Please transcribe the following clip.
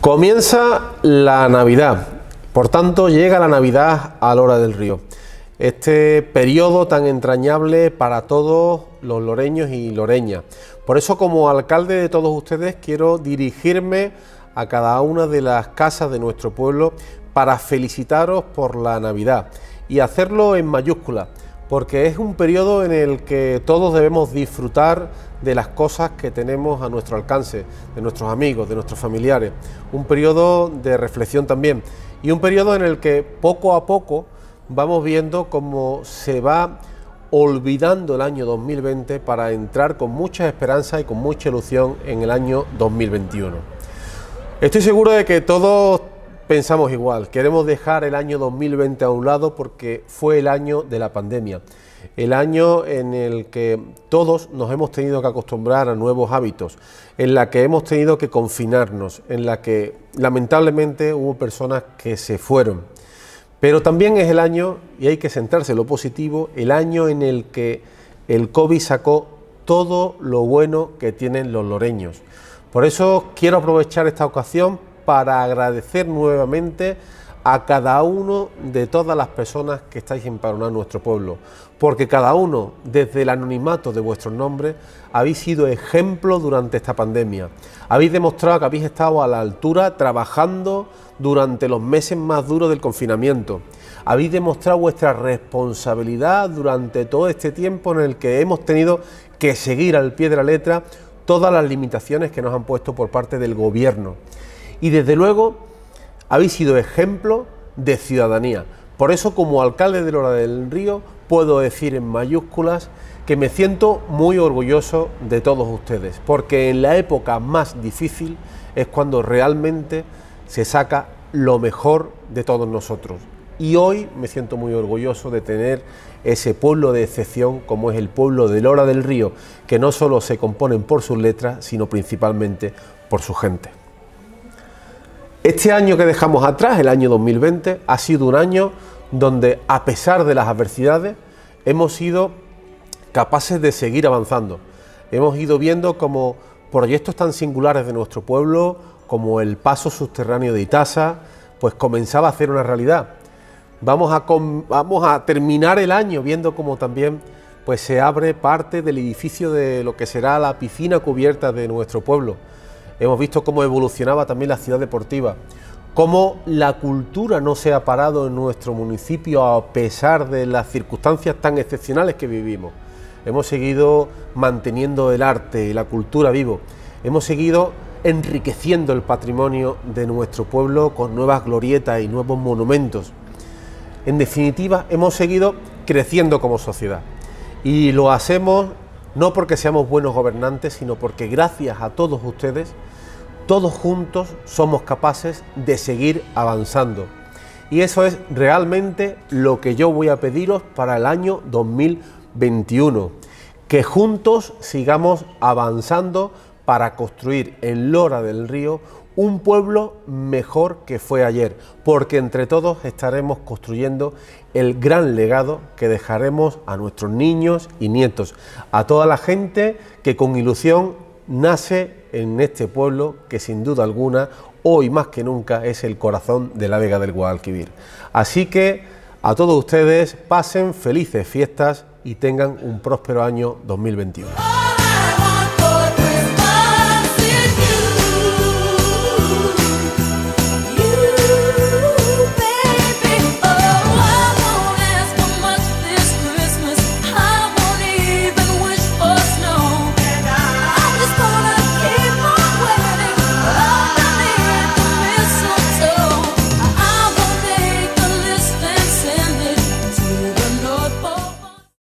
Comienza la Navidad, por tanto llega la Navidad a la hora del río. Este periodo tan entrañable para todos los loreños y loreñas. Por eso como alcalde de todos ustedes quiero dirigirme a cada una de las casas de nuestro pueblo para felicitaros por la Navidad y hacerlo en mayúsculas porque es un periodo en el que todos debemos disfrutar de las cosas que tenemos a nuestro alcance, de nuestros amigos, de nuestros familiares, un periodo de reflexión también y un periodo en el que poco a poco vamos viendo cómo se va olvidando el año 2020 para entrar con mucha esperanza y con mucha ilusión en el año 2021. Estoy seguro de que todos Pensamos igual, queremos dejar el año 2020 a un lado porque fue el año de la pandemia, el año en el que todos nos hemos tenido que acostumbrar a nuevos hábitos, en la que hemos tenido que confinarnos, en la que lamentablemente hubo personas que se fueron. Pero también es el año, y hay que centrarse en lo positivo, el año en el que el COVID sacó todo lo bueno que tienen los loreños. Por eso quiero aprovechar esta ocasión para agradecer nuevamente a cada uno de todas las personas que estáis en nuestro pueblo, porque cada uno, desde el anonimato de vuestros nombres, habéis sido ejemplo durante esta pandemia. Habéis demostrado que habéis estado a la altura trabajando durante los meses más duros del confinamiento. Habéis demostrado vuestra responsabilidad durante todo este tiempo en el que hemos tenido que seguir al pie de la letra todas las limitaciones que nos han puesto por parte del gobierno y desde luego habéis sido ejemplo de ciudadanía. Por eso como alcalde de Lora del Río puedo decir en mayúsculas que me siento muy orgulloso de todos ustedes, porque en la época más difícil es cuando realmente se saca lo mejor de todos nosotros. Y hoy me siento muy orgulloso de tener ese pueblo de excepción como es el pueblo de Lora del Río, que no solo se componen por sus letras, sino principalmente por su gente. Este año que dejamos atrás, el año 2020, ha sido un año donde, a pesar de las adversidades, hemos sido capaces de seguir avanzando. Hemos ido viendo como proyectos tan singulares de nuestro pueblo, como el paso subterráneo de Itasa, pues comenzaba a hacer una realidad. Vamos a, terminar el año viendo como también pues se abre parte del edificio de lo que será la piscina cubierta de nuestro pueblo hemos visto cómo evolucionaba también la ciudad deportiva, cómo la cultura no se ha parado en nuestro municipio a pesar de las circunstancias tan excepcionales que vivimos. Hemos seguido manteniendo el arte y la cultura vivo, hemos seguido enriqueciendo el patrimonio de nuestro pueblo con nuevas glorietas y nuevos monumentos. En definitiva, hemos seguido creciendo como sociedad y lo hacemos no porque seamos buenos gobernantes, sino porque gracias a todos ustedes todos juntos somos capaces de seguir avanzando. Y eso es realmente lo que yo voy a pediros para el año 2021. Que juntos sigamos avanzando para construir en Lora del Río un pueblo mejor que fue ayer, porque entre todos estaremos construyendo el gran legado que dejaremos a nuestros niños y nietos, a toda la gente que con ilusión nace en este pueblo que sin duda alguna hoy más que nunca es el corazón de la Vega del Guadalquivir. Así que a todos ustedes pasen felices fiestas y tengan un próspero año 2021.